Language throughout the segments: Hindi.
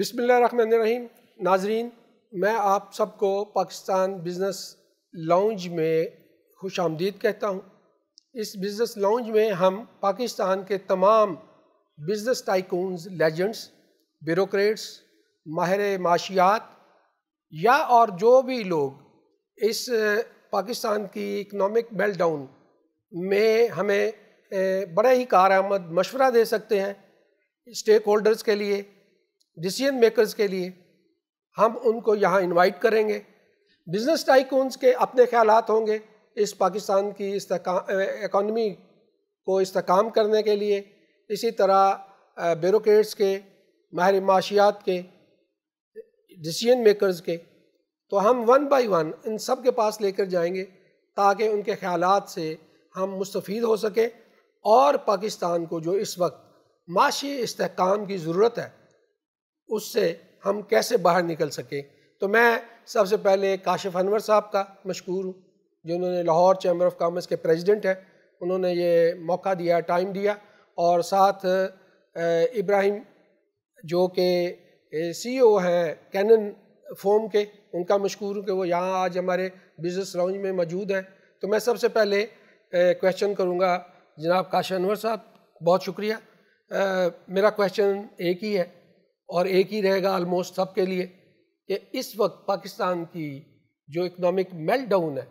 बिसमीम नाजरीन मैं आप सबको पाकिस्तान बिज़नेस लाउंज में खुश आमदीद कहता हूँ इस बिज़नेस लाउंज में हम पाकिस्तान के तमाम बिज़नेस टाइकूनस लेजेंड्स ब्यूरोट्स माहिर माशियात या और जो भी लोग इस पाकिस्तान की इकनॉमिक मेल्ट डाउन में हमें बड़े ही कार आमद मशवरा दे सकते हैं स्टेक होल्डर्स के लिए डिसीजन मेकर्स के लिए हम उनको यहाँ इनवाइट करेंगे बिजनेस टाइकून्स के अपने ख्याल होंगे इस पाकिस्तान की इकानमी को इसकाम करने के लिए इसी तरह ब्यूरोट्स के माहिर माशियात के डिसीजन मेकर्स के तो हम वन बाय वन इन सब के पास लेकर जाएंगे ताकि उनके ख्याल से हम मुस्तफ़ हो सकें और पाकिस्तान को जो इस वक्त माशी इसकाम की ज़रूरत है उससे हम कैसे बाहर निकल सकें तो मैं सबसे पहले काशिफ अनवर साहब का मशहूर हूँ जिन्होंने लाहौर चैम्बर ऑफ कॉमर्स के प्रेसिडेंट हैं उन्होंने ये मौका दिया टाइम दिया और साथ इब्राहिम जो कि सी ओ हैं कैनन फोम के उनका मशहूर हूँ कि वो यहाँ आज हमारे बिज़नेस लाउंज में मौजूद हैं तो मैं सबसे पहले क्वेश्चन करूँगा जनाब काशिफ अनवर साहब बहुत शुक्रिया आ, मेरा क्वेश्चन एक ही है और एक ही रहेगा ऑलमोस्ट के लिए कि इस वक्त पाकिस्तान की जो इकनॉमिक मेल्ट डाउन है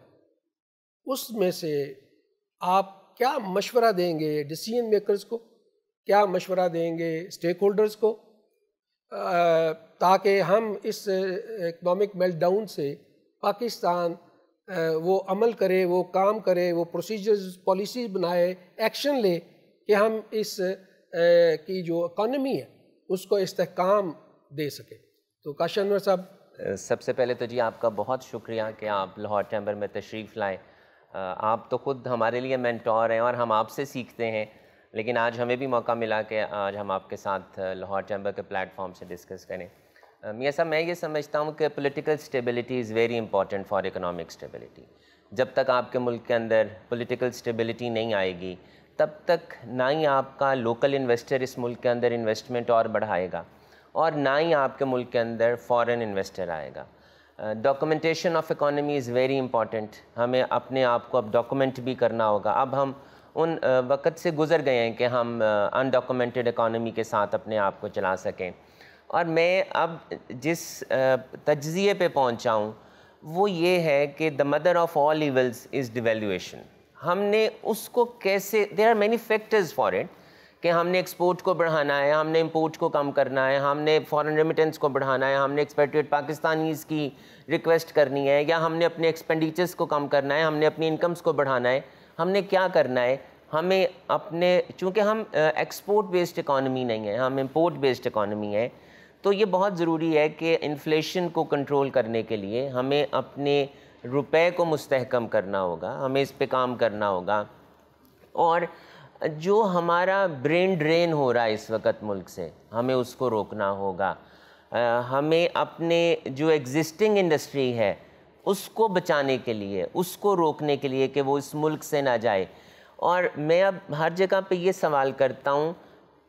उसमें से आप क्या मशवरा देंगे डिसीजन मेकर्स को क्या मशवरा देंगे स्टेक होल्डर्स को ताकि हम इस इकनॉमिक मेल्ट डाउन से पाकिस्तान वो अमल करे वो काम करे वो प्रोसीजर्स पॉलिसीज बनाए एक्शन ले कि हम इस की जो इकानमी है उसको इस्तेकाम दे सके तो काशन अनवर साहब सबसे पहले तो जी आपका बहुत शुक्रिया कि आप लाहौर चैम्बर में तशरीफ़ लाएँ आप तो ख़ुद हमारे लिए मैंटोर हैं और हम आपसे सीखते हैं लेकिन आज हमें भी मौका मिला कि आज हम आपके साथ लाहौर चैम्बर के प्लेटफॉर्म से डिस्कस करें मियाँ साहब मैं ये समझता हूँ कि political stability is very important for economic stability जब तक आपके मुल्क के अंदर पोलिटिकल स्टेबिलिटी नहीं आएगी तब तक ना ही आपका लोकल इन्वेस्टर इस मुल्क के अंदर इन्वेस्टमेंट और बढ़ाएगा और ना ही आपके मुल्क के अंदर फ़ॉरन इन्वेस्टर आएगा documentation of economy is very important हमें अपने आप को अब डॉक्यूमेंट भी करना होगा अब हम उन वक़्त से गुज़र गए हैं कि हम अनडॉक्यूमेंटेड इकानमी के साथ अपने आप को चला सकें और मैं अब जिस तजिए पे पहुँचाऊँ वो ये है कि the mother of all evils is devaluation हमने उसको कैसे there are many factors for it कि हमने एक्सपोर्ट को बढ़ाना है हमने इम्पोर्ट को कम करना है हमने फॉरेन रेमिटेंस को बढ़ाना है हमने एक्सपेक्टेड पाकिस्तानीज़ की रिक्वेस्ट करनी है या हमने अपने एक्सपेंडिचर्स को कम करना है हमने अपनी इनकम्स को बढ़ाना है हमने क्या करना है हमें अपने चूँकि हम एक्सपोर्ट बेस्ड इकानमी नहीं है हम इम्पोर्ट बेस्ड इकानमी है तो ये बहुत ज़रूरी है कि इन्फ्लेशन को कंट्रोल करने के लिए हमें अपने रुपए को मुस्तहकम करना होगा हमें इस पे काम करना होगा और जो हमारा ब्रेन ड्रेन हो रहा है इस वक्त मुल्क से हमें उसको रोकना होगा हमें अपने जो एग्जिस्टिंग इंडस्ट्री है उसको बचाने के लिए उसको रोकने के लिए कि वो इस मुल्क से ना जाए और मैं अब हर जगह पे ये सवाल करता हूँ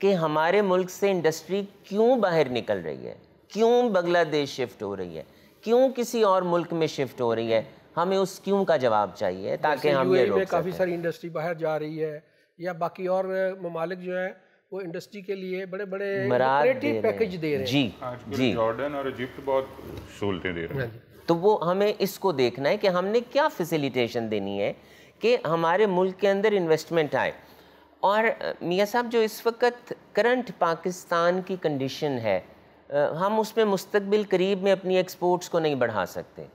कि हमारे मुल्क से इंडस्ट्री क्यों बाहर निकल रही है क्यों बांग्लादेश शिफ्ट हो रही है क्यों किसी और मुल्क में शिफ्ट हो रही है हमें उस क्यों का जवाब चाहिए ताकि हम ये रोक काफ़ी सारी इंडस्ट्री बाहर जा रही है या बाकी और ममालिक जो है वो इंडस्ट्री के लिए बड़े बड़े पैकेज दे रहे हैं जी जी जॉर्डन और इजिप्ट बहुत सहूलतें दे रहे हैं हाँ तो वो हमें इसको देखना है कि हमने क्या फैसिलिटेशन देनी है कि हमारे मुल्क के अंदर इन्वेस्टमेंट आए और मियाँ साहब जो इस वक्त करंट पाकिस्तान की कंडीशन है हम उसमें मुस्तबिल करीब में अपनी एक्सपोर्ट्स को नहीं बढ़ा सकते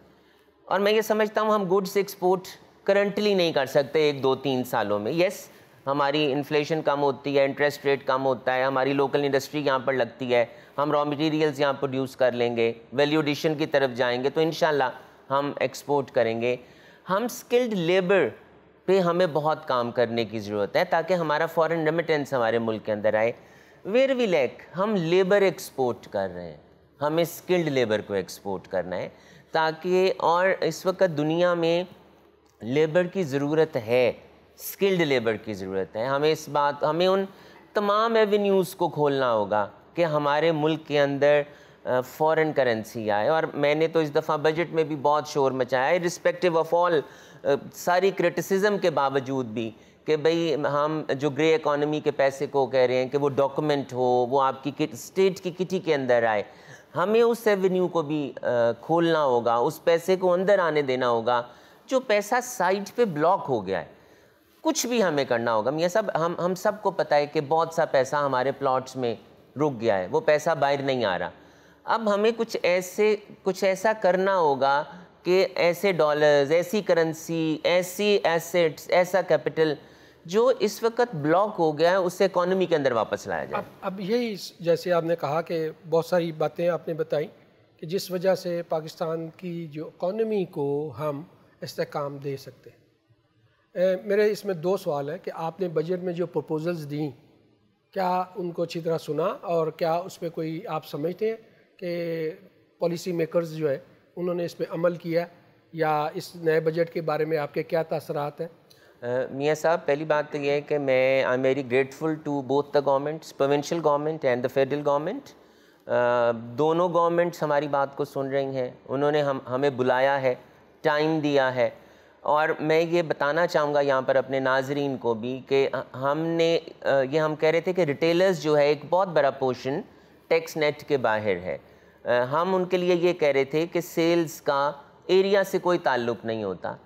और मैं ये समझता हूँ हम गुड्स एक्सपोर्ट करंटली नहीं कर सकते एक दो तीन सालों में येस हमारी इन्फ्लेशन कम होती है इंटरेस्ट रेट कम होता है हमारी लोकल इंडस्ट्री यहाँ पर लगती है हम रॉ मटेरियल्स यहाँ प्रोड्यूस कर लेंगे वैल्यू एडिशन की तरफ जाएंगे तो इन हम एक्सपोर्ट करेंगे हम स्किल्ड लेबर पे हमें बहुत काम करने की ज़रूरत है ताकि हमारा फॉरेन रेमिटेंस हमारे मुल्क के अंदर आए वेर वी लैक हम लेबर एक्सपोर्ट कर रहे हैं हमें स्किल्ड लेबर को एक्सपोर्ट करना है ताकि और इस वक्त दुनिया में लेबर की ज़रूरत है स्किल्ड लेबर की ज़रूरत है हमें इस बात हमें उन तमाम एवेन्यूज़ को खोलना होगा कि हमारे मुल्क के अंदर फॉरेन करेंसी आए और मैंने तो इस दफ़ा बजट में भी बहुत शोर मचाया है रिस्पेक्टिव ऑफ ऑल सारी क्रिटिसिज्म के बावजूद भी कि भाई हम जो ग्रे इकोनॉमी के पैसे को कह रहे हैं कि वो डॉक्यूमेंट हो वो आपकी स्टेट की किटी के अंदर आए हमें उस एवेन्यू को भी खोलना होगा उस पैसे को अंदर आने देना होगा जो पैसा साइट पे ब्लॉक हो गया है कुछ भी हमें करना होगा मियाँ सब हम हम सबको पता है कि बहुत सा पैसा हमारे प्लॉट्स में रुक गया है वो पैसा बाहर नहीं आ रहा अब हमें कुछ ऐसे कुछ ऐसा करना होगा कि ऐसे डॉलर्स ऐसी करेंसी ऐसी एसेट्स ऐसा कैपिटल जो इस वक्त ब्लॉक हो गया है उससे इकोनॉमी के अंदर वापस लाया जाए अब, अब यही जैसे आपने कहा कि बहुत सारी बातें आपने बताई कि जिस वजह से पाकिस्तान की जो इकोनॉमी को हम इसकाम दे सकते हैं मेरे इसमें दो सवाल है कि आपने बजट में जो प्रपोजल्स दी क्या उनको अच्छी तरह सुना और क्या उस पर कोई आप समझते हैं कि पॉलिसी मेकर्स जो है उन्होंने इस पर अमल किया या इस नए बजट के बारे में आपके क्या तसरात हैं मियाँ साहब पहली बात तो ये है कि मैं I am very grateful to both the governments provincial government and the federal government दोनों गवर्नमेंट्स हमारी बात को सुन रही हैं उन्होंने हम हमें बुलाया है टाइम दिया है और मैं ये बताना चाहूँगा यहाँ पर अपने नाजरीन को भी कि हमने ये हम कह रहे थे कि रिटेलर्स जो है एक बहुत बड़ा पोर्शन टैक्स नेट के बाहर है हम उनके लिए ये कह रहे थे कि सेल्स का एरिया से कोई ताल्लुक़ नहीं होता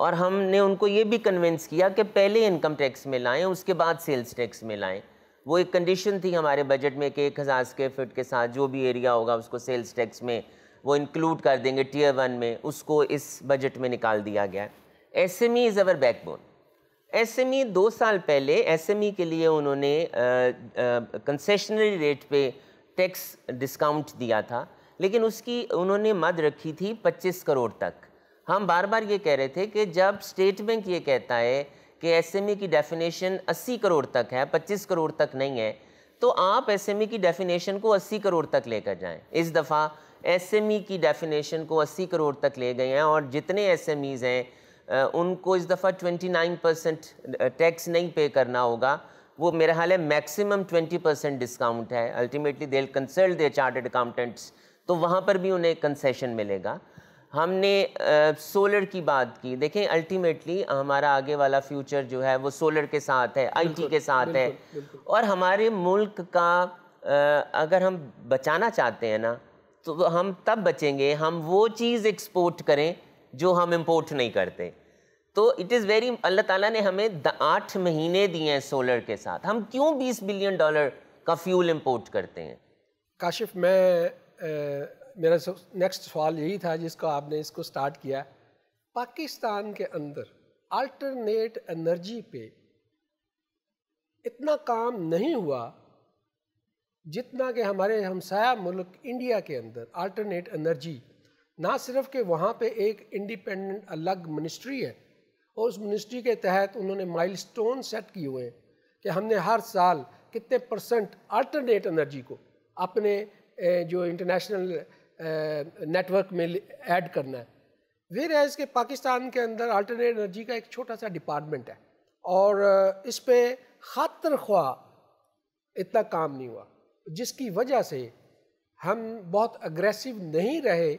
और हमने उनको ये भी कन्विंस किया कि पहले इनकम टैक्स में लाएं उसके बाद सेल्स टैक्स में लाएं वो एक कंडीशन थी हमारे बजट में कि एक हज़ार स्क्वेयर फिट के साथ जो भी एरिया होगा उसको सेल्स टैक्स में वो इंक्लूड कर देंगे टीयर वन में उसको इस बजट में निकाल दिया गया S M E is our backbone S M E दो साल पहले एस एम ई के लिए उन्होंने कंसेशनरी रेट पे टैक्स डिस्काउंट दिया था लेकिन उसकी उन्होंने मद रखी थी 25 करोड़ तक हम बार बार ये कह रहे थे कि जब स्टेट बैंक ये कहता है कि एसएमई e की डेफिनेशन 80 करोड़ तक है 25 करोड़ तक नहीं है तो आप एसएमई e की डेफिनेशन को 80 करोड़ तक लेकर जाएं इस दफ़ा एसएमई e की डेफिनेशन को 80 करोड़ तक ले गए हैं और जितने एस हैं उनको इस दफ़ा 29 परसेंट टैक्स नहीं पे करना होगा वो मेरा ख्याल है मैक्सिमम 20 परसेंट डिस्काउंट है ultimately they consult the chartered accountants तो वहाँ पर भी उन्हें कंसेशन मिलेगा हमने सोलर की बात की देखें अल्टीमेटली हमारा आगे वाला फ्यूचर जो है वो सोलर के साथ है आईटी के साथ है और हमारे मुल्क का अगर हम बचाना चाहते हैं ना तो हम तब बचेंगे हम वो चीज़ एक्सपोर्ट करें जो हम इम्पोर्ट नहीं करते तो इट इज़ वेरी अल्लाह ताला ने हमें आठ महीने दिए हैं सोलर के साथ हम क्यों 20 बिलियन डॉलर का फ्यूल इम्पोर्ट करते हैं काशिफ मैं मेरा नेक्स्ट सवाल यही था जिसको आपने इसको स्टार्ट किया पाकिस्तान के अंदर अल्टरनेट एनर्जी पे इतना काम नहीं हुआ जितना कि हमारे हमसाया मुल्क इंडिया के अंदर अल्टरनेट एनर्जी ना सिर्फ कि वहाँ पे एक इंडिपेंडेंट अलग मिनिस्ट्री है और उस मिनिस्ट्री के तहत उन्होंने माइलस्टोन सेट किए हुए हैं कि हमने हर साल कितने परसेंट अल्टरनेट एनर्जी को अपने जो इंटरनेशनल नेटवर्क में ऐड करना है वेर एज़ के पाकिस्तान के अंदर अल्टरनेट एनर्जी का एक छोटा सा डिपार्टमेंट है और इस पर खातर ख्वा इतना काम नहीं हुआ जिसकी वजह से हम बहुत अग्रेसिव नहीं रहे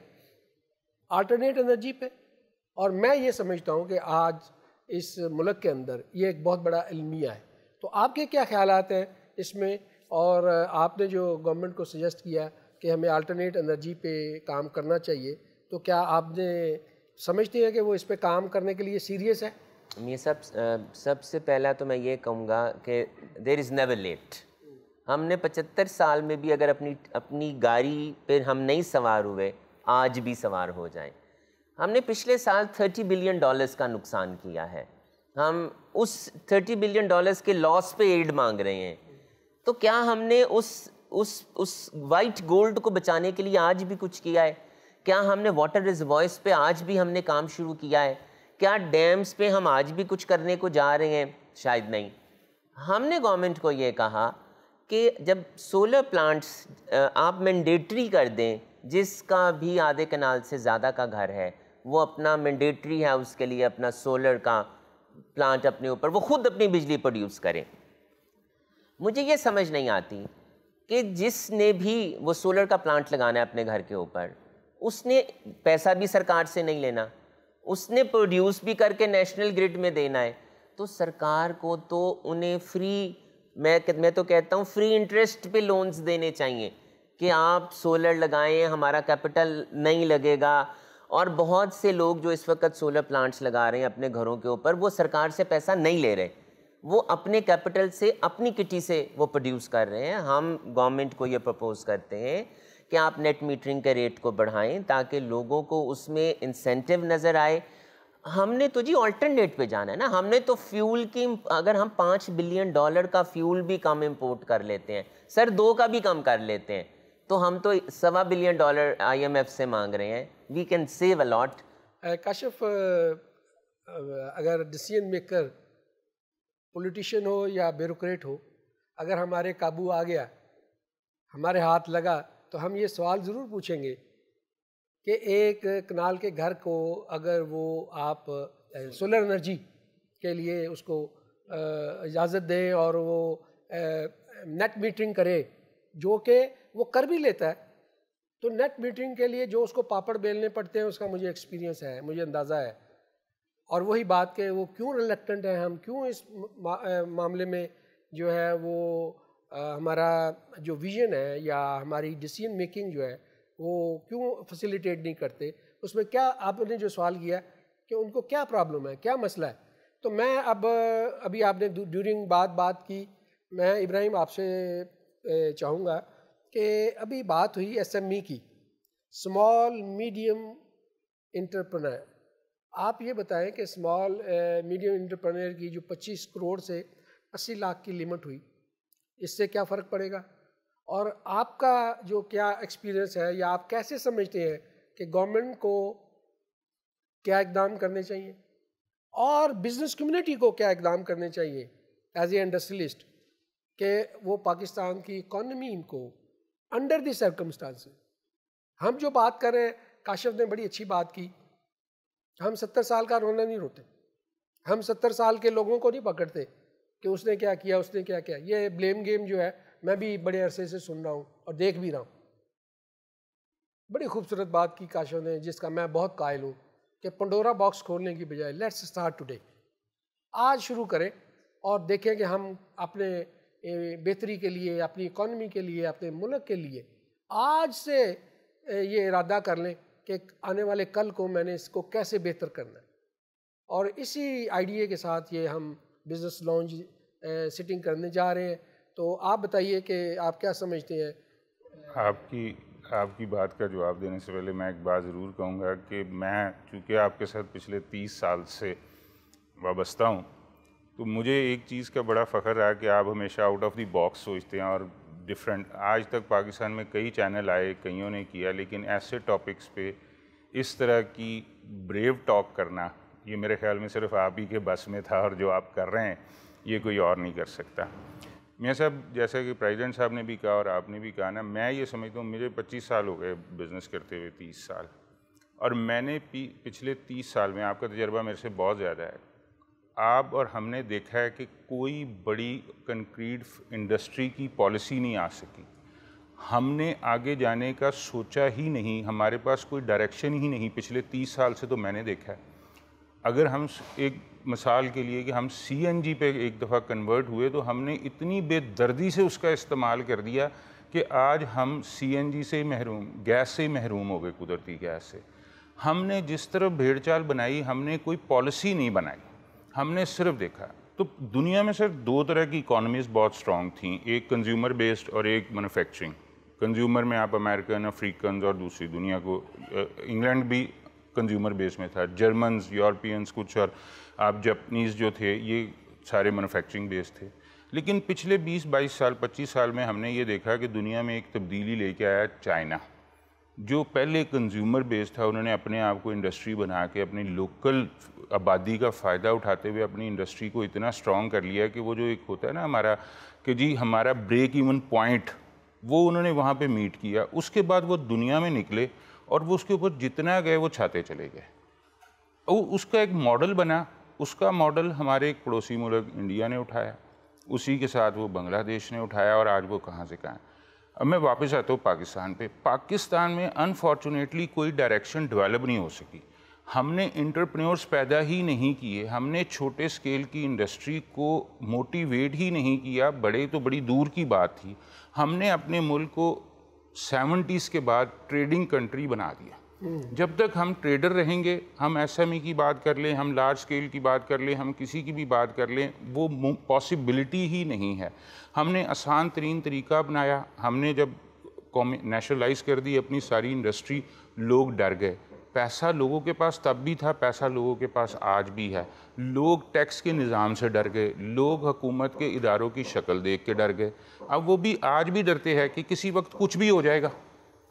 अल्टरनेट एनर्जी पे और मैं ये समझता हूँ कि आज इस मुल्क के अंदर ये एक बहुत बड़ा इलमिया है तो आपके क्या ख्याल हैं इसमें और आपने जो गवर्नमेंट को सजेस्ट किया कि हमें अल्टरनेट एनर्जी पे काम करना चाहिए तो क्या आपने समझते हैं कि वो इस पर काम करने के लिए सीरियस है ये सब सबसे पहला तो मैं ये कहूँगा कि देर इज़ नेवर लेट हमने पचहत्तर साल में भी अगर अपनी अपनी गाड़ी पर हम नहीं सवार हुए आज भी सवार हो जाए हमने पिछले साल थर्टी बिलियन डॉलर्स का नुकसान किया है हम उस थर्टी बिलियन डॉलर्स के लॉस पे एड मांग रहे हैं तो क्या हमने उस उस उस वाइट गोल्ड को बचाने के लिए आज भी कुछ किया है क्या हमने वाटर रिजर्वॉयस पे आज भी हमने काम शुरू किया है क्या डैम्स पे हम आज भी कुछ करने को जा रहे हैं शायद नहीं हमने गवर्नमेंट को ये कहा कि जब सोलर प्लांट्स आप मैंडेटरी कर दें जिसका भी आधे कनाल से ज़्यादा का घर है वो अपना मैंडेटरी है उसके लिए अपना सोलर का प्लांट अपने ऊपर वो खुद अपनी बिजली प्रोड्यूस करें मुझे ये समझ नहीं आती कि जिसने भी वो सोलर का प्लांट लगाना है अपने घर के ऊपर उसने पैसा भी सरकार से नहीं लेना उसने प्रोड्यूस भी करके नेशनल ग्रिड में देना है तो सरकार को तो उन्हें फ्री मैं मैं तो कहता हूँ फ्री इंटरेस्ट पे लोन्स देने चाहिए कि आप सोलर लगाएं हमारा कैपिटल नहीं लगेगा और बहुत से लोग जो इस वक्त सोलर प्लांट्स लगा रहे हैं अपने घरों के ऊपर वो सरकार से पैसा नहीं ले रहे वो अपने कैपिटल से अपनी किटी से वो प्रोड्यूस कर रहे हैं हम गवर्नमेंट को ये प्रपोज करते हैं कि आप नेट मीटरिंग के रेट को बढ़ाएं ताकि लोगों को उसमें इंसेंटिव नज़र आए हमने तो जी ऑल्टरनेट पे जाना है ना हमने तो फ्यूल की अगर हम पाँच बिलियन डॉलर का फ्यूल भी कम इम्पोर्ट कर लेते हैं सर दो का भी कम कर लेते हैं तो हम तो सवा बिलियन डॉलर आईएमएफ से मांग रहे हैं वी कैन सेव अलॉट काशिफ अगर डिसीजन मेकर पॉलिटिशियन हो या ब्यूरोक्रेट हो अगर हमारे काबू आ गया हमारे हाथ लगा तो हम ये सवाल ज़रूर पूछेंगे कि एक कनाल के घर को अगर वो आप सोलर एनर्जी के लिए उसको इजाज़त दें और वो नेट मीटरिंग करे जो कि वो कर भी लेता है तो नेट मीटरिंग के लिए जो उसको पापड़ बेलने पड़ते हैं उसका मुझे एक्सपीरियंस है मुझे अंदाज़ा है और वही बात के वो क्यों रिलेक्टेंट है हम क्यों इस मामले में जो है वो हमारा जो विजन है या हमारी डिसीजन मेकिंग जो है वो क्यों फैसिलिटेट नहीं करते उसमें क्या आपने जो सवाल किया कि उनको क्या प्रॉब्लम है क्या मसला है तो मैं अब अभी आपने ड्यूरिंग बात बात की मैं इब्राहिम आपसे चाहूँगा कि अभी बात हुई एसएमई e की स्मॉल मीडियम इंटरप्रनर आप ये बताएं कि स्मॉल मीडियम इंटरप्रेनर की जो 25 करोड़ से 80 लाख की लिमिट हुई इससे क्या फ़र्क पड़ेगा और आपका जो क्या एक्सपीरियंस है या आप कैसे समझते हैं कि गवर्नमेंट को क्या इकदाम करने चाहिए और बिज़नेस कम्युनिटी को क्या इकदाम करने चाहिए एज ए इंडस्ट्रियलिस्ट के वो पाकिस्तान की इकॉनमी को अंडर दिस सर्कमस्टांसेस हम जो बात करें काशिफ ने बड़ी अच्छी बात की हम सत्तर साल का रोना नहीं रोते हम सत्तर साल के लोगों को नहीं पकड़ते कि उसने क्या किया उसने क्या किया ये ब्लेम गेम जो है मैं भी बड़े अरसे से सुन रहा हूँ और देख भी रहा हूँ बड़ी खूबसूरत बात की काशों ने जिसका मैं बहुत कायल हूँ कि पंडोरा बॉक्स खोलने की बजाय लेट्स स्टार्ट टुडे आज शुरू करें और देखें कि हम अपने बेहतरी के लिए अपनी इकॉनमी के लिए अपने मुल्क के लिए आज से ये इरादा कर लें कि आने वाले कल को मैंने इसको कैसे बेहतर करना है और इसी आइडिए के साथ ये हम बिज़नेस लॉन्च सिटिंग करने जा रहे हैं तो आप बताइए कि आप क्या समझते हैं आपकी आपकी बात का जवाब देने से पहले मैं एक बात ज़रूर कहूँगा कि मैं चूँकि आपके साथ पिछले तीस साल से वाबस्ता हूँ तो मुझे एक चीज़ का बड़ा फ़ख्र रहा कि आप हमेशा आउट ऑफ दी बॉक्स सोचते हैं और डिफरेंट आज तक पाकिस्तान में कई चैनल आए कईयों ने किया लेकिन ऐसे टॉपिक्स पे इस तरह की ब्रेव टॉक करना ये मेरे ख्याल में सिर्फ आप ही के बस में था और जो आप कर रहे हैं ये कोई और नहीं कर सकता मैं साहब जैसा कि प्रेसिडेंट साहब ने भी कहा और आपने भी कहा ना मैं ये समझता हूँ मुझे पच्चीस साल हो गए बिज़नेस करते हुए तीस साल और मैंने पिछले तीस साल में आपका तजर्बा मेरे से बहुत ज़्यादा है आप और हमने देखा है कि कोई बड़ी कंक्रीट इंडस्ट्री की पॉलिसी नहीं आ सकी हमने आगे जाने का सोचा ही नहीं हमारे पास कोई डायरेक्शन ही नहीं पिछले तीस साल से तो मैंने देखा है अगर हम एक मिसाल के लिए कि हम सी पे एक दफ़ा कन्वर्ट हुए तो हमने इतनी बेदर्दी से उसका इस्तेमाल कर दिया कि आज हम सी से महरूम गैस से महरूम हो गए कुदरती गैस से हमने जिस तरह भेड़चाल बनाई हमने कोई पॉलिसी नहीं बनाई हमने सिर्फ देखा तो दुनिया में सिर्फ दो तरह की इकोनॉमीज बहुत स्ट्रांग थी एक कंज्यूमर बेस्ड और एक मैनुफैक्चरिंग कंज्यूमर में आप अमेरिकन अफ्रीकन और दूसरी दुनिया को इंग्लैंड भी कंज्यूमर बेस में था जर्मन्स यूरोपियंस कुछ और आप जपनीज़ जो थे ये सारे मैनुफैक्चरिंग बेस थे लेकिन पिछले 20-22 साल 25 साल में हमने ये देखा कि दुनिया में एक तब्दीली लेके आया चाइना जो पहले कंज्यूमर बेस था उन्होंने अपने आप को इंडस्ट्री बना के अपनी लोकल आबादी का फ़ायदा उठाते हुए अपनी इंडस्ट्री को इतना स्ट्रॉन्ग कर लिया कि वो जो एक होता है ना हमारा कि जी हमारा ब्रेक इवन पॉइंट वो उन्होंने वहाँ पे मीट किया उसके बाद वो दुनिया में निकले और वो उसके ऊपर जितना गए वो छाते चले गए और उसका एक मॉडल बना उसका मॉडल हमारे एक पड़ोसी मुल्क इंडिया ने उठाया उसी के साथ वो बांग्लादेश ने उठाया और आज वो कहाँ से कहाँ अब मैं वापस आता हूँ पाकिस्तान पे पाकिस्तान में अनफॉर्चुनेटली कोई डायरेक्शन डेवलप नहीं हो सकी हमने इंटरप्रेन्योर्स पैदा ही नहीं किए हमने छोटे स्केल की इंडस्ट्री को मोटिवेट ही नहीं किया बड़े तो बड़ी दूर की बात थी हमने अपने मुल्क को सेवेंटीज़ के बाद ट्रेडिंग कंट्री बना दिया जब तक हम ट्रेडर रहेंगे हम एस e की बात कर लें हम लार्ज स्केल की बात कर लें हम किसी की भी बात कर लें वो पॉसिबिलिटी ही नहीं है हमने आसान तरीन तरीका अपनाया हमने जब नेशनलाइज कर दी अपनी सारी इंडस्ट्री लोग डर गए पैसा लोगों के पास तब भी था पैसा लोगों के पास आज भी है लोग टैक्स के निज़ाम से डर गए लोग हुकूमत के इदारों की शक्ल देख के डर गए अब वो भी आज भी डरते हैं कि किसी वक्त कुछ भी हो जाएगा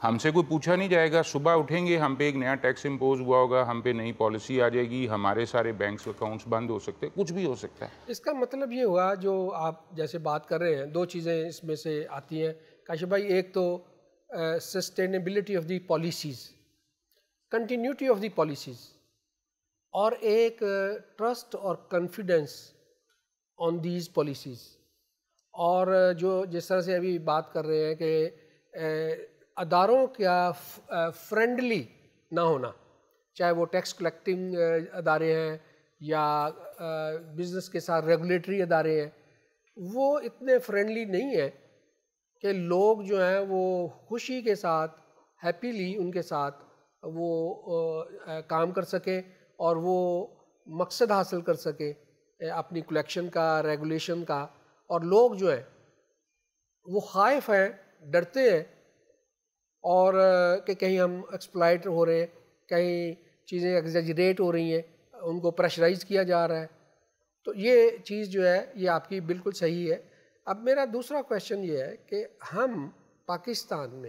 हमसे कोई पूछा नहीं जाएगा सुबह उठेंगे हम पे एक नया टैक्स इम्पोज हुआ होगा हम पे नई पॉलिसी आ जाएगी हमारे सारे बैंक्स अकाउंट्स बंद हो सकते हैं कुछ भी हो सकता है इसका मतलब ये हुआ जो आप जैसे बात कर रहे हैं दो चीज़ें इसमें से आती हैं काशि भाई एक तो sustainability of the policies continuity of the policies और एक ट्रस्ट और कॉन्फिडेंस ऑन दीज पॉलिसीज़ और जो जिस तरह से अभी बात कर रहे हैं कि अदारों का फ्रेंडली ना होना चाहे वो टैक्स कलेक्टिंग अदारे हैं या बिज़नेस के साथ रेगुलेटरी अदारे हैं वो इतने फ्रेंडली नहीं हैं कि लोग जो हैं वो खुशी के साथ हैप्पीली उनके साथ वो काम कर सकें और वो मकसद हासिल कर सकें अपनी कलेक्शन का रेगुलेशन का और लोग जो हैं वो खाइफ हैं डरते हैं और कि कहीं हम एक्सप्लाइट हो रहे हैं कहीं चीज़ें एग्जेजरेट हो रही हैं उनको प्रेशराइज किया जा रहा है तो ये चीज़ जो है ये आपकी बिल्कुल सही है अब मेरा दूसरा क्वेश्चन ये है कि हम पाकिस्तान में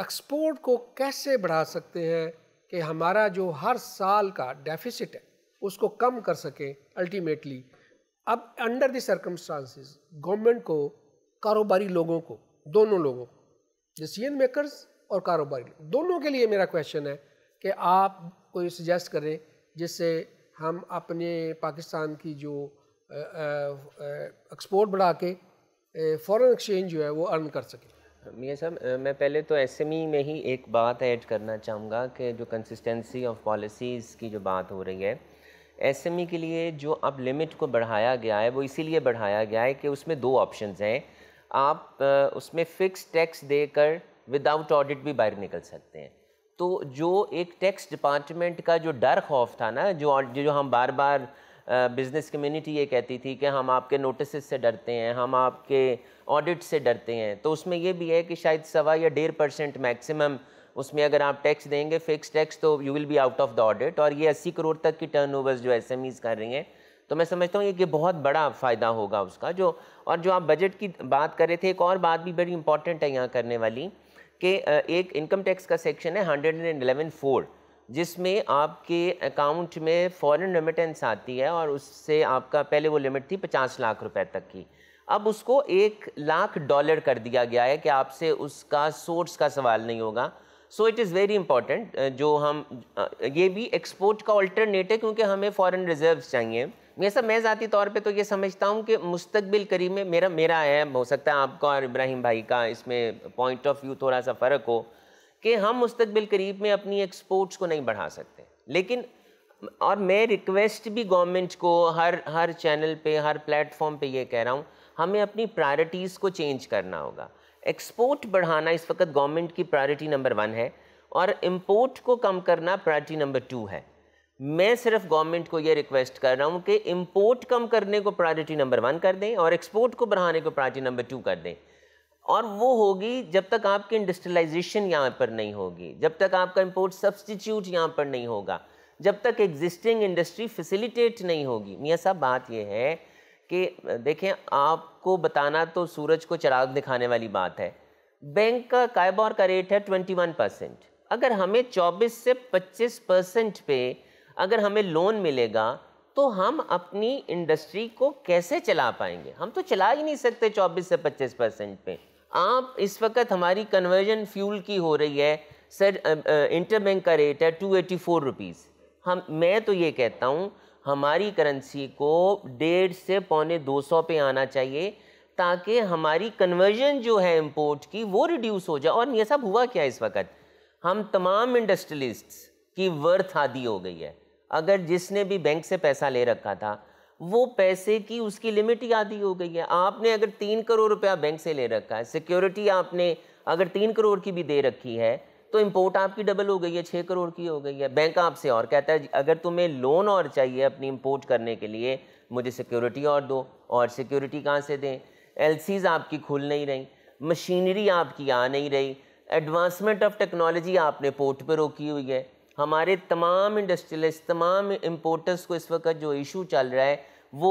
एक्सपोर्ट को कैसे बढ़ा सकते हैं कि हमारा जो हर साल का डेफिसिट है उसको कम कर सकें अल्टीमेटली अब अंडर द सर्कमस्टांसिस गवर्नमेंट को कारोबारी लोगों को दोनों लोगों को डिसीजन मेकर्स और कारोबारी दोनों के लिए मेरा क्वेश्चन है कि आप कोई सजेस्ट करें जिससे हम अपने पाकिस्तान की जो एक्सपोर्ट बढ़ा के फॉरेन एक्सचेंज जो है वो अर्न कर सकें मियाँ साहब मैं पहले तो एस एम ई में ही एक बात ऐड करना चाहूँगा कि जो कंसिस्टेंसी ऑफ पॉलिसीज़ की जो बात हो रही है एस एम ई के लिए जो अब लिमिट को बढ़ाया गया है वो इसीलिए बढ़ाया गया है कि उसमें दो ऑप्शंस हैं आप उसमें फ़िक्स टैक्स देकर विदाउट ऑडिट भी बाहर निकल सकते हैं तो जो एक टैक्स डिपार्टमेंट का जो डर खौफ था ना जो जो हम बार बार बिज़नेस कम्युनिटी ये कहती थी कि हम आपके नोटिस से डरते हैं हम आपके ऑडिट से डरते हैं तो उसमें ये भी है कि शायद सवा या डेढ़ परसेंट मैक्सिमम उसमें अगर आप टैक्स देंगे फिक्स टैक्स तो you will be out of the audit और ये अस्सी करोड़ तक की टर्न जो एस कर रही हैं तो मैं समझता हूँ ये बहुत बड़ा फ़ायदा होगा उसका जो और जो आप बजट की बात कर रहे थे एक और बात भी बड़ी इंपॉर्टेंट है यहाँ करने वाली कि एक इनकम टैक्स का सेक्शन है हंड्रेड एंड एलेवन फोर जिसमें आपके अकाउंट में फॉरेन रेमिटेंस आती है और उससे आपका पहले वो लिमिट थी पचास लाख रुपए तक की अब उसको एक लाख डॉलर कर दिया गया है कि आपसे उसका सोर्स का सवाल नहीं होगा so it is very important जो हम ये भी एक्सपोर्ट का ऑल्टरनेट है क्योंकि हमें फॉरेन रिजर्व्स चाहिए वैसे मैं ज़ाती तौर पे तो ये समझता हूँ कि मुस्तबिल करीब में मेरा मेरा है हो सकता है आपका और इब्राहिम भाई का इसमें पॉइंट ऑफ व्यू थोड़ा सा फ़र्क हो कि हम मुस्तबिल करीब में अपनी एक्सपोर्ट्स को नहीं बढ़ा सकते लेकिन और मैं रिक्वेस्ट भी गवर्नमेंट को हर हर चैनल पे हर प्लेटफॉर्म पे ये कह रहा हूँ हमें अपनी प्रायोरिटीज़ को चेंज करना होगा एक्सपोर्ट बढ़ाना इस वक्त गवर्नमेंट की प्रायोरिटी नंबर वन है और इम्पोर्ट को कम करना प्रायोरिटी नंबर टू है मैं सिर्फ गवर्नमेंट को ये रिक्वेस्ट कर रहा हूँ कि इम्पोर्ट कम करने को प्रायोरिटी नंबर वन कर दें और एक्सपोर्ट को बढ़ाने को प्रायोरिटी नंबर टू कर दें और वो होगी जब तक आपकी इंडस्ट्रियलाइजेशन यहाँ पर नहीं होगी जब तक आपका इम्पोर्ट सब्सटीट्यूट यहाँ पर नहीं होगा जब तक एग्जिस्टिंग इंडस्ट्री फैसिलिटेट नहीं होगी मियाँ साहब बात यह है कि देखें आपको बताना तो सूरज को चिराग दिखाने वाली बात है बैंक का कायबॉर का रेट है ट्वेंटी वन परसेंट अगर हमें चौबीस से पच्चीस परसेंट पे अगर हमें लोन मिलेगा तो हम अपनी इंडस्ट्री को कैसे चला पाएंगे हम तो चला ही नहीं सकते 24 से 25 परसेंट पे आप इस वक्त हमारी कन्वर्जन फ्यूल की हो रही है सर इंटरबैंक का रेट है टू एटी फोर रुपीज़ हम मैं तो ये कहता हूँ हमारी करेंसी को डेढ़ से पौने दो सौ पे आना चाहिए ताकि हमारी कन्वर्जन जो है इम्पोर्ट की वो रिड्यूस हो जाए और ये सब हुआ क्या इस वक्त हम तमाम इंडस्ट्रियलिस्ट की वर्थ आदि हो गई है अगर जिसने भी बैंक से पैसा ले रखा था वो पैसे की उसकी लिमिट ही आधी हो गई है आपने अगर तीन करोड़ रुपया बैंक से ले रखा है सिक्योरिटी आपने अगर तीन करोड़ की भी दे रखी है तो इम्पोर्ट आपकी डबल हो गई है छः करोड़ की हो गई है बैंक आपसे और कहता है अगर तुम्हें लोन और चाहिए अपनी इम्पोर्ट करने के लिए मुझे सिक्योरिटी और दो और सिक्योरिटी कहाँ से दें एल आपकी खुल नहीं रही मशीनरी आपकी आ नहीं रही एडवांसमेंट ऑफ टेक्नोलॉजी आपने पोर्ट पर रोकी हुई है हमारे तमाम इंडस्ट्रियलिस्ट तमाम इम्पोर्टर्स को इस वक्त जो इशू चल रहा है वो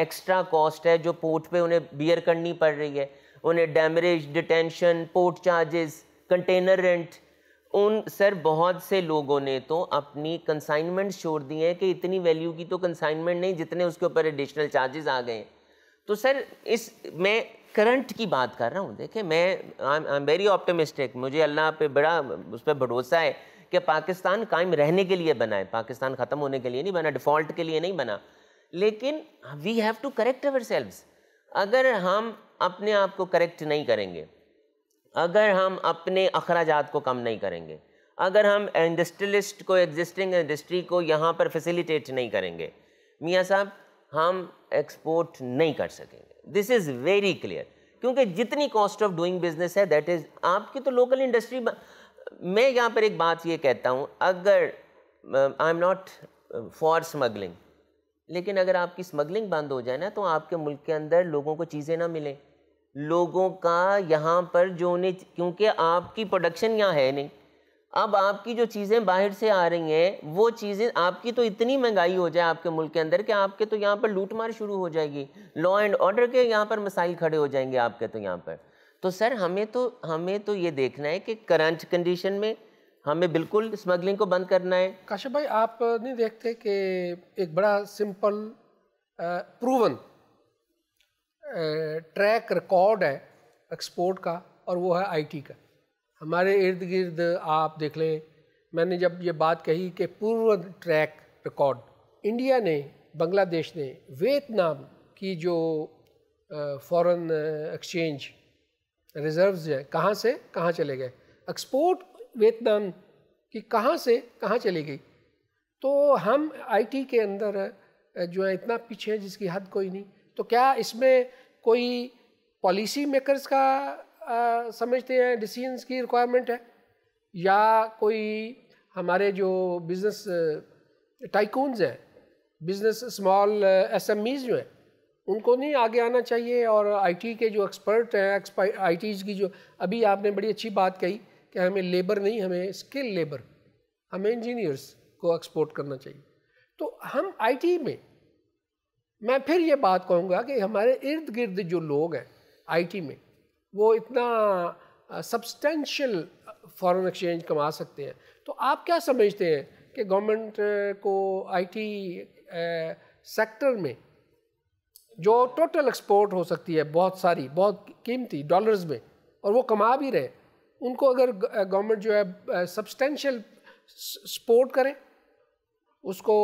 एक्स्ट्रा कॉस्ट है जो पोर्ट पे उन्हें बियर करनी पड़ रही है उन्हें demurrage detention port charges container rent उन सर बहुत से लोगों ने तो अपनी कंसाइनमेंट छोड़ दी है कि इतनी वैल्यू की तो कंसाइनमेंट नहीं जितने उसके ऊपर एडिशनल चार्जेस आ गए तो सर इस मैं करंट की बात कर रहा हूँ देखिए मैं आई एम वेरी ऑप्टोमिस्टिक मुझे अल्लाह पे बड़ा उस पर भरोसा है कि पाकिस्तान कायम रहने के लिए बना है पाकिस्तान ख़त्म होने के लिए नहीं बना डिफ़ॉल्ट के लिए नहीं बना लेकिन we have to correct our अगर हम अपने आप को करेक्ट नहीं करेंगे अगर हम अपने अखराज को कम नहीं करेंगे अगर हम इंडस्ट्रियलिस्ट को एग्जिस्टिंग इंडस्ट्री को यहाँ पर फैसिलिटेट नहीं करेंगे मियाँ साहब हम एक्सपोर्ट नहीं कर सकेंगे दिस इज़ वेरी क्लियर क्योंकि जितनी कॉस्ट ऑफ डूइंग बिजनेस है दैट इज़ आपकी तो लोकल इंडस्ट्री मैं यहाँ पर एक बात ये कहता हूँ अगर I am not for smuggling लेकिन अगर आपकी स्मगलिंग बंद हो जाए ना तो आपके मुल्क के अंदर लोगों को चीज़ें ना मिलें लोगों का यहाँ पर जो उन्हें क्योंकि आपकी प्रोडक्शन यहाँ है नहीं अब आपकी जो चीज़ें बाहर से आ रही हैं वो चीज़ें आपकी तो इतनी महंगाई हो जाए आपके मुल्क के अंदर कि आपके तो यहाँ पर लूट मार शुरू हो जाएगी लॉ एंड ऑर्डर के यहाँ पर मसाइल खड़े हो जाएंगे आपके तो यहाँ पर तो सर हमें तो हमें तो ये देखना है कि करंट कंडीशन में हमें बिल्कुल स्मगलिंग को बंद करना है काशिप भाई आप नहीं देखते कि एक बड़ा सिंपल प्रूवन ट्रैक रिकॉर्ड है एक्सपोर्ट का और वो है आईटी का हमारे इर्द गिर्द आप देख लें मैंने जब ये बात कही कि पूर्व ट्रैक रिकॉर्ड इंडिया ने बांग्लादेश ने वियतनाम की जो फॉरेन एक्सचेंज रिजर्व्स जो है कहाँ से कहाँ चले गए एक्सपोर्ट वेतनाम की कहाँ से कहाँ चली गई तो हम आईटी के अंदर जो है इतना पीछे है जिसकी हद कोई नहीं तो क्या इसमें कोई पॉलिसी मेकर्स का आ, समझते हैं डिसीजंस की रिक्वायरमेंट है या कोई हमारे जो बिज़नेस टाइकून्स हैं बिज़नेस स्मॉल एसएमईज जो हैं उनको नहीं आगे आना चाहिए और आईटी के जो एक्सपर्ट हैं आई की जो अभी आपने बड़ी अच्छी बात कही कि हमें लेबर नहीं हमें स्किल लेबर हमें इंजीनियर्स को एक्सपोर्ट करना चाहिए तो हम आईटी में मैं फिर ये बात कहूँगा कि हमारे इर्द गिर्द जो लोग हैं आईटी में वो इतना सब्सटेंशियल फॉरेन एक्सचेंज कमा सकते हैं तो आप क्या समझते हैं कि गवर्नमेंट को आईटी सेक्टर में जो टोटल एक्सपोर्ट हो सकती है बहुत सारी बहुत कीमती डॉलर्स में और वो कमा भी रहे उनको अगर गवर्नमेंट जो है सब्सटेंशियल सपोर्ट करे उसको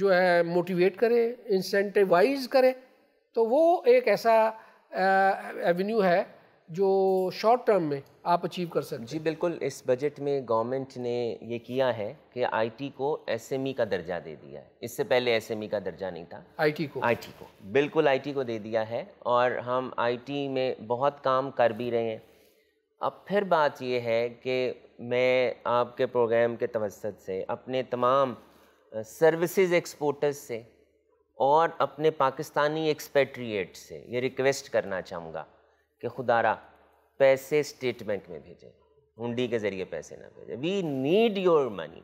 जो है मोटिवेट करे इंसेंटिवाइज करे तो वो एक ऐसा एवेन्यू है जो शॉर्ट टर्म में आप अचीव कर सकते जी बिल्कुल इस बजट में गवर्नमेंट ने ये किया है कि आईटी को एसएमई e का दर्जा दे दिया है इससे पहले एसएमई e का दर्जा नहीं था आईटी को आईटी को बिल्कुल आईटी को दे दिया है और हम आईटी में बहुत काम कर भी रहे हैं अब फिर बात यह है कि मैं आपके प्रोग्राम के तवसत से अपने तमाम सर्विसेज एक्सपोर्टर्स से और अपने पाकिस्तानी एक्सपेट्रिएट से ये रिक्वेस्ट करना चाहूँगा कि खुदारा पैसे स्टेट बैंक में भेजें हुंडी के ज़रिए पैसे ना भेजें वी नीड योर मनी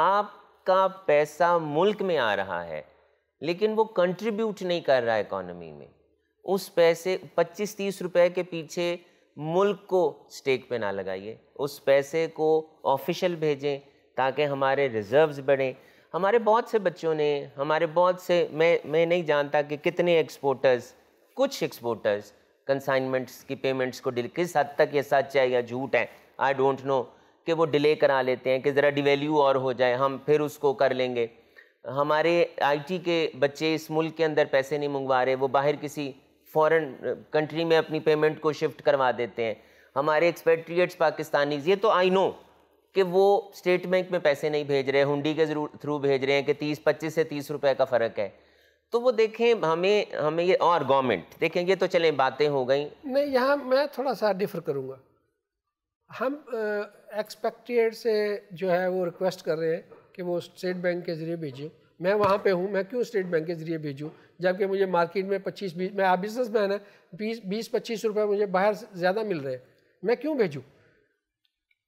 आपका पैसा मुल्क में आ रहा है लेकिन वो कंट्रीब्यूट नहीं कर रहा है इकोनॉमी में उस पैसे 25-30 रुपए के पीछे मुल्क को स्टेक पे ना लगाइए उस पैसे को ऑफिशियल भेजें ताकि हमारे रिजर्व्स बढ़ें हमारे बहुत से बच्चों ने हमारे बहुत से मैं मैं नहीं जानता कि कितने एक्सपोर्टर्स कुछ एक्सपोर्टर्स कंसाइनमेंट्स की पेमेंट्स को डिले किस हद तक ये सच है या झूठ है आई डोंट नो कि वो डिले करा लेते हैं कि ज़रा डिवेल्यू और हो जाए हम फिर उसको कर लेंगे हमारे आईटी के बच्चे इस मुल्क के अंदर पैसे नहीं मंगवा रहे वो बाहर किसी फॉरेन कंट्री में अपनी पेमेंट को शिफ्ट करवा देते हैं हमारे एक्सपेट्रिएट्स पाकिस्तानी ये तो आई नो कि वो स्टेट बैंक में पैसे नहीं भेज रहे हुंडी के थ्रू भेज रहे हैं कि तीस पच्चीस से तीस रुपए का फ़र्क है तो वो देखें हमें हमें ये और गवर्नमेंट देखेंगे तो चलें बातें हो गई नहीं यहाँ मैं थोड़ा सा डिफर करूँगा हम एक्सपेक्टेड से जो है वो रिक्वेस्ट कर रहे हैं कि वो स्टेट बैंक के ज़रिए भेजें मैं वहाँ पे हूँ मैं क्यों स्टेट बैंक के ज़रिए भेजूँ जबकि मुझे मार्केट में पच्चीस बीस मैं आप बिजनेस मैन है बीस बीस पच्चीस रुपये मुझे बाहर ज़्यादा मिल रहे हैं मैं क्यों भेजूँ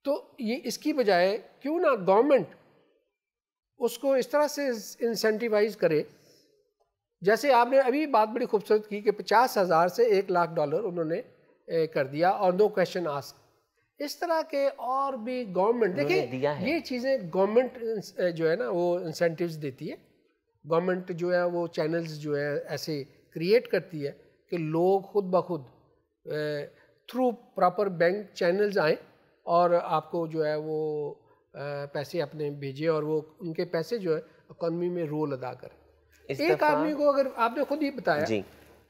तो ये इसकी बजाय क्यों ना गवर्नमेंट उसको इस तरह से इंसेंटिवाइज करे जैसे आपने अभी बात बड़ी खूबसूरत की कि पचास हज़ार से एक लाख डॉलर उन्होंने कर दिया और नो क्वेश्चन आस्क इस तरह के और भी गवर्नमेंट देखिए ये चीज़ें गवर्नमेंट जो है ना वो इंसेंटिव्स देती है गवर्नमेंट जो है वो चैनल्स जो है ऐसे क्रिएट करती है कि लोग खुद ब खुद थ्रू प्रॉपर बैंक चैनल्स आएँ और आपको जो है वो पैसे अपने भेजें और वो उनके पैसे जो है इकॉनमी में रोल अदा करें एक आदमी को अगर आपने खुद ही बताया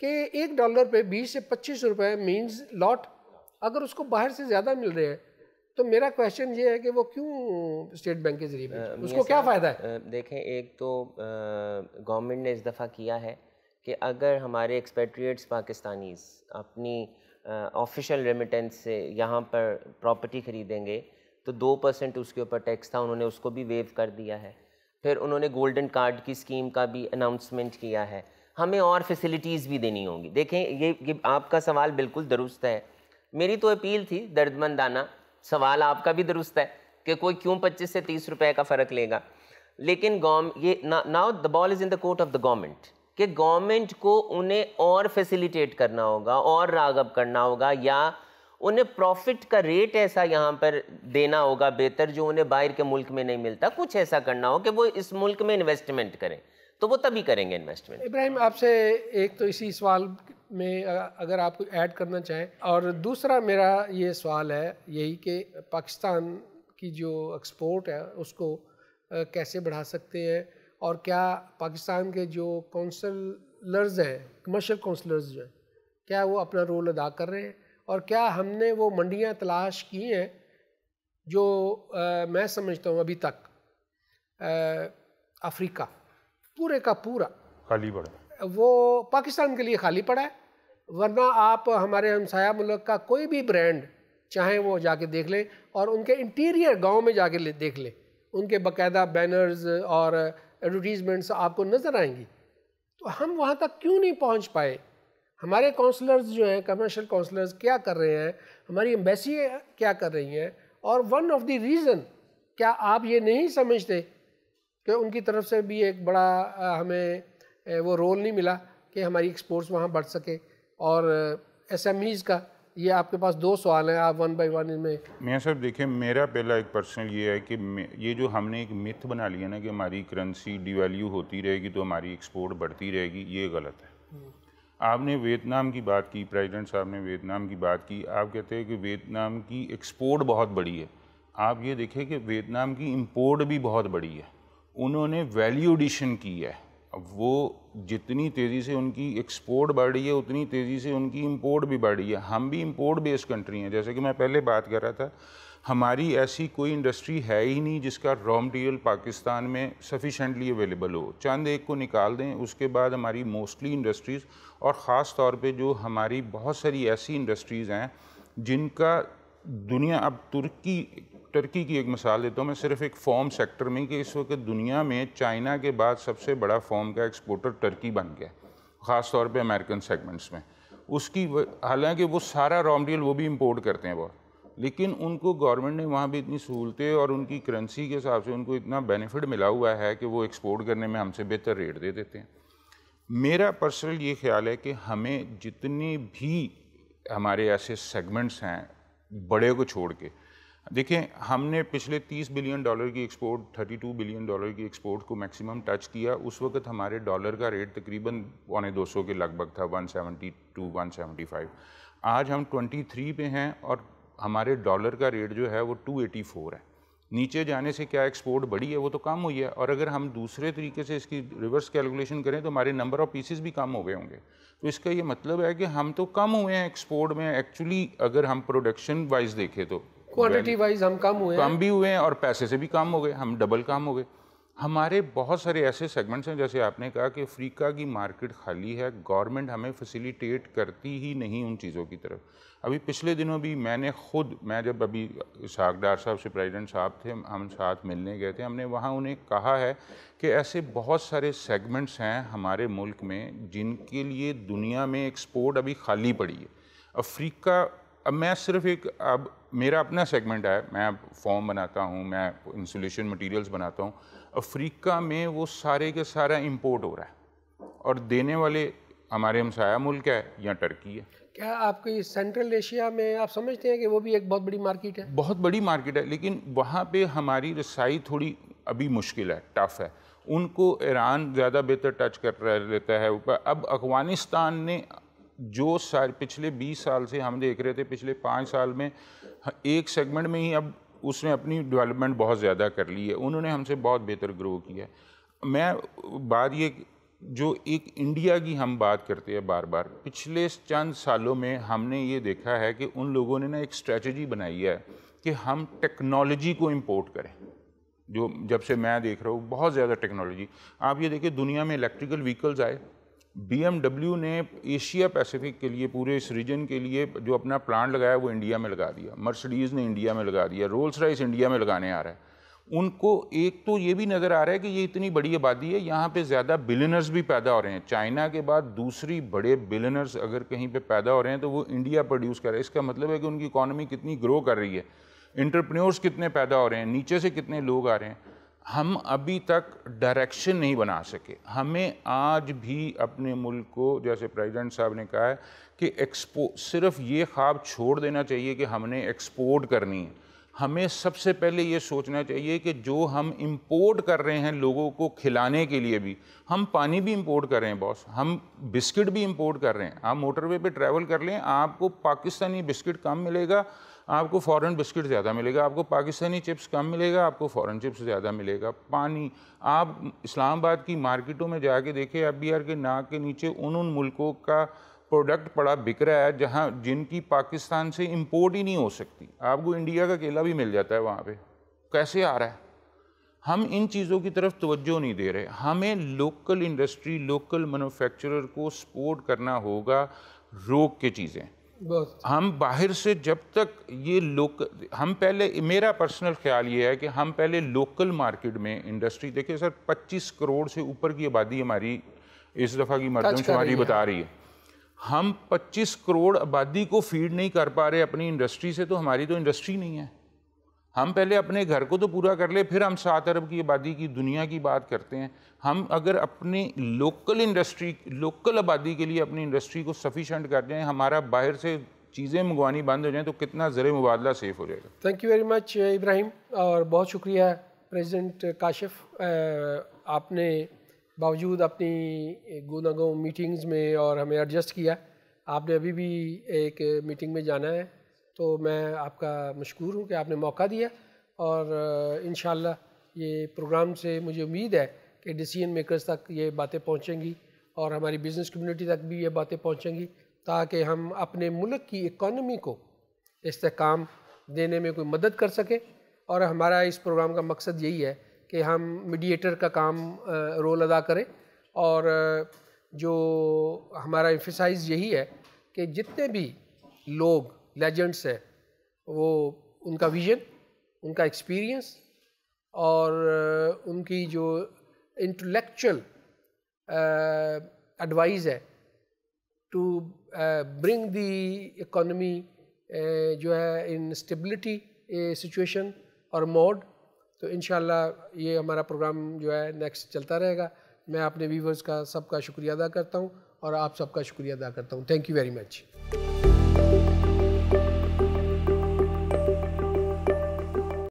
कि एक डॉलर पे बीस से पच्चीस रुपए मीन्स लॉट अगर उसको बाहर से ज़्यादा मिल रहे हैं तो मेरा क्वेश्चन ये है कि वो क्यों स्टेट बैंक के जरिए उसको क्या फ़ायदा है देखें एक तो गवर्नमेंट ने इस दफ़ा किया है कि अगर हमारे एक्सपेट्रिएट्स पाकिस्तानीज अपनी ऑफिशियल रेमिटेंस से यहाँ पर प्रॉपर्टी खरीदेंगे तो दो परसेंट उसके ऊपर टैक्स था उन्होंने उसको भी वेव कर दिया है फिर उन्होंने गोल्डन कार्ड की स्कीम का भी अनाउंसमेंट किया है हमें और फैसिलिटीज़ भी देनी होंगी देखें ये ये आपका सवाल बिल्कुल दुरुस्त है मेरी तो अपील थी दर्दमंदाना सवाल आपका भी दुरुस्त है कि कोई क्यों पच्चीस से तीस रुपए का फ़र्क लेगा लेकिन गॉम ये now the ball is in the court of the government कि गवर्नमेंट को उन्हें और फैसिलिटेट करना होगा और रागब करना होगा या उन्हें प्रॉफिट का रेट ऐसा यहाँ पर देना होगा बेहतर जो उन्हें बाहर के मुल्क में नहीं मिलता कुछ ऐसा करना हो कि वो इस मुल्क में इन्वेस्टमेंट करें तो वो तभी करेंगे इन्वेस्टमेंट इब्राहिम आपसे एक तो इसी सवाल में अगर आप कुछ ऐड करना चाहें और दूसरा मेरा ये सवाल है यही कि पाकिस्तान की जो एक्सपोर्ट है उसको कैसे बढ़ा सकते हैं और क्या पाकिस्तान के जो काउंसलर्स हैं कमर्शल काउंसलर्स जो हैं क्या वो अपना रोल अदा कर रहे हैं और क्या हमने वो मंडियां तलाश की हैं जो आ, मैं समझता हूँ अभी तक अफ्रीका पूरे का पूरा खाली पड़ा वो पाकिस्तान के लिए खाली पड़ा है वरना आप हमारे हमसाया मुल्क का कोई भी ब्रांड चाहे वो जाके देख लें और उनके इंटीरियर गांव में जाके ले, देख लें उनके बाकायदा बैनर्स और एडवर्टीज़मेंट्स आपको नज़र आएंगी तो हम वहाँ तक क्यों नहीं पहुँच पाए हमारे काउंसलर्स जो हैं कमर्शियल काउंसलर्स क्या कर रहे हैं हमारी एम्बेसी क्या कर रही हैं और वन ऑफ द रीज़न क्या आप ये नहीं समझते कि उनकी तरफ से भी एक बड़ा हमें वो रोल नहीं मिला कि हमारी एक्सपोर्ट्स वहाँ बढ़ सके और एसएमईज का ये आपके पास दो सवाल हैं आप वन बाय वन इनमें मैं सर देखिए मेरा पहला एक पर्सनल ये है कि ये जो हमने एक मिथ बना लिया ना कि हमारी करेंसी डिवेल्यू होती रहेगी तो हमारी एक्सपोर्ट बढ़ती रहेगी ये गलत है हम्म। आपने वियतनाम की बात की प्रेसिडेंट साहब ने वियतनाम की बात की आप कहते हैं कि वियतनाम की एक्सपोर्ट बहुत बड़ी है आप ये देखें कि वियतनाम की इम्पोर्ट भी बहुत बड़ी है उन्होंने वैल्यू एडिशन की है अब वो जितनी तेज़ी से उनकी एक्सपोर्ट बढ़ी है उतनी तेज़ी से उनकी इम्पोर्ट भी बढ़ी है हम भी इम्पोर्ट बेस्ड कंट्री हैं जैसे कि मैं पहले बात कर रहा था हमारी ऐसी कोई इंडस्ट्री है ही नहीं जिसका रॉ मटेरियल पाकिस्तान में सफिशेंटली अवेलेबल हो चंद एक को निकाल दें उसके बाद हमारी मोस्टली इंडस्ट्रीज़ और ख़ास तौर पे जो हमारी बहुत सारी ऐसी इंडस्ट्रीज़ हैं जिनका दुनिया अब तुर्की टर्की की एक मिसाल देता हूँ मैं सिर्फ एक फॉर्म सेक्टर में कि इस वक्त दुनिया में चाइना के बाद सबसे बड़ा फॉर्म का एक्सपोर्टर टर्की बन गया ख़ास तौर पर अमेरिकन सेगमेंट्स में उसकी हालांकि वो सारा रॉ मटेरियल वो भी इम्पोर्ट करते हैं बहुत लेकिन उनको गवर्नमेंट ने वहाँ भी इतनी सहूलतें और उनकी करेंसी के हिसाब से उनको इतना बेनिफिट मिला हुआ है कि वो एक्सपोर्ट करने में हमसे बेहतर रेट दे देते हैं मेरा पर्सनल ये ख्याल है कि हमें जितने भी हमारे ऐसे सेगमेंट्स हैं बड़े को छोड़ के देखें हमने पिछले 30 बिलियन डॉलर की एक्सपोर्ट 32 बिलियन डॉलर की एक्सपोर्ट को मैक्सिमम टच किया उस वक्त हमारे डॉलर का रेट तकरीबन पौने दो के लगभग था 172 टू 175 आज हम 23 पे हैं और हमारे डॉलर का रेट जो है वो 284 है नीचे जाने से क्या एक्सपोर्ट बढ़ी है वो तो कम हुई है और अगर हम दूसरे तरीके से इसकी रिवर्स कैलकुलेशन करें तो हमारे नंबर ऑफ़ पीसेस भी कम हो गए होंगे तो इसका ये मतलब है कि हम तो कम हुए हैं एक्सपोर्ट में एक्चुअली अगर हम प्रोडक्शन वाइज देखें तो क्वालिटी वाइज हम कम हुए कम भी हुए हैं और पैसे से भी कम हो गए हम डबल कम हो गए हमारे बहुत सारे ऐसे सेगमेंट्स हैं जैसे आपने कहा कि अफ्रीका की मार्केट खाली है गवर्नमेंट हमें फैसिलिटेट करती ही नहीं उन चीज़ों की तरफ अभी पिछले दिनों भी मैंने खुद मैं जब अभी सागडार साहब से प्रेसिडेंट साहब थे हम साथ मिलने गए थे हमने वहाँ उन्हें कहा है कि ऐसे बहुत सारे सेगमेंट्स हैं हमारे मुल्क में जिनके लिए दुनिया में एक्सपोर्ट अभी खाली पड़ी है अफ्रीका अब मैं सिर्फ एक अब मेरा अपना सेगमेंट है मैं फॉर्म बनाता हूँ मैं इंसुलेशन मटेरियल्स बनाता हूँ अफ्रीका में वो सारे के सारा इम्पोर्ट हो रहा है और देने वाले हमारे हमसाया मुल्क है या टर्की है क्या आपकी सेंट्रल एशिया में आप समझते हैं कि वो भी एक बहुत बड़ी मार्केट है बहुत बड़ी मार्केट है लेकिन वहाँ पे हमारी रसाई थोड़ी अभी मुश्किल है टफ है उनको ईरान ज़्यादा बेहतर टच कर लेता है ऊपर अब अफगानिस्तान ने जो सारे पिछले 20 साल से हम देख रहे थे पिछले पाँच साल में एक सेगमेंट में ही अब उसने अपनी डेवलपमेंट बहुत ज़्यादा कर ली है उन्होंने हमसे बहुत बेहतर ग्रो किया मैं बात ये जो एक इंडिया की हम बात करते हैं बार बार पिछले चंद सालों में हमने ये देखा है कि उन लोगों ने ना एक स्ट्रेटजी बनाई है कि हम टेक्नोलॉजी को इम्पोर्ट करें जो जब से मैं देख रहा हूँ बहुत ज़्यादा टेक्नोलॉजी आप ये देखिए दुनिया में इलेक्ट्रिकल व्हीकल्स आए बी ने एशिया पैसिफिक के लिए पूरे इस रीजन के लिए जो अपना प्लान लगाया वो इंडिया में लगा दिया मर्सडीज़ ने इंडिया में लगा दिया रोल्स राइस इंडिया में लगाने आ रहा है उनको एक तो ये भी नज़र आ रहा है कि ये इतनी बड़ी आबादी है यहाँ पे ज़्यादा बिलनर्स भी पैदा हो रहे हैं चाइना के बाद दूसरी बड़े बिलनर्स अगर कहीं पे पैदा हो रहे हैं तो वो इंडिया प्रोड्यूस कर रहे हैं इसका मतलब है कि उनकी इकॉनमी कितनी ग्रो कर रही है इंटरप्रेन्योर्स कितने पैदा हो रहे हैं नीचे से कितने लोग आ रहे हैं हम अभी तक डायरेक्शन नहीं बना सके हमें आज भी अपने मुल्क को जैसे प्रेसिडेंट साहब ने कहा है कि एक्सपो सिर्फ ये ख्वाब छोड़ देना चाहिए कि हमने एक्सपोर्ट करनी है हमें सबसे पहले ये सोचना चाहिए कि जो हम इंपोर्ट कर रहे हैं लोगों को खिलाने के लिए भी हम पानी भी इंपोर्ट कर रहे हैं बॉस हम बिस्किट भी इंपोर्ट कर रहे हैं आप मोटरवे पे ट्रैवल कर लें आपको पाकिस्तानी बिस्किट कम मिलेगा आपको फ़ॉरन बिस्किट ज़्यादा मिलेगा आपको पाकिस्तानी चिप्स कम मिलेगा आपको फ़ॉरन चिप्स ज़्यादा मिलेगा पानी आप इस्लामाबाद की मार्केटों में जाके देखें एफ बी आर के नाक के नीचे उन उन मुल्कों का प्रोडक्ट पड़ा बिक रहा है जहाँ जिनकी पाकिस्तान से इम्पोर्ट ही नहीं हो सकती आपको इंडिया का केला भी मिल जाता है वहाँ पर कैसे आ रहा है हम इन चीज़ों की तरफ तवज्जो नहीं दे रहे हमें लोकल इंडस्ट्री लोकल मैन्युफैक्चरर को सपोर्ट करना होगा रोक के चीज़ें हम बाहर से जब तक ये लोक हम पहले मेरा पर्सनल ख्याल ये है कि हम पहले लोकल मार्केट में इंडस्ट्री देखिए सर 25 करोड़ से ऊपर की आबादी हमारी इस दफ़ा की मरदमशुमारी बता रही है हम 25 करोड़ आबादी को फीड नहीं कर पा रहे अपनी इंडस्ट्री से तो हमारी तो इंडस्ट्री नहीं है हम पहले अपने घर को तो पूरा कर ले फिर हम सात अरब की आबादी की दुनिया की बात करते हैं हम अगर अपने लोकल इंडस्ट्री लोकल आबादी के लिए अपनी इंडस्ट्री को सफिशेंट कर दें हमारा बाहर से चीज़ें मंगवानी बंद हो जाएँ तो कितना ज़र मुबादला सेफ हो जाएगा thank you very much Ibrahim और बहुत शुक्रिया प्रेजिडेंट काशिफ आपने बावजूद अपनी गुनागो मीटिंग्स में और हमें एडजस्ट किया आपने अभी भी एक मीटिंग में जाना है तो मैं आपका मशहूर हूँ कि आपने मौका दिया और इन ये प्रोग्राम से मुझे उम्मीद है कि डिसीजन मेकर्स तक ये बातें पहुँचेंगी और हमारी बिज़नेस कम्युनिटी तक भी ये बातें पहुँचेंगी ताकि हम अपने मुल्क की इकानमी को इसकाम देने में कोई मदद कर सकें और हमारा इस प्रोग्राम का मकसद यही है कि हम मीडिएटर का काम रोल अदा करें और जो हमारा एम्फिसाइज यही है कि जितने भी लोग लेजेंड्स है वो उनका विजन उनका एक्सपीरियंस और उनकी जो इंटेलेक्चुअल एडवाइज है टू ब्रिंग द इकोनमी जो है इन स्टेबिलिटी सिचुएशन और मोड तो इन ये हमारा प्रोग्राम जो है नेक्स्ट चलता रहेगा मैं अपने व्यूवर्स का सबका शुक्रिया अदा करता हूँ और आप सबका शुक्रिया अदा करता हूँ थैंक यू वेरी मच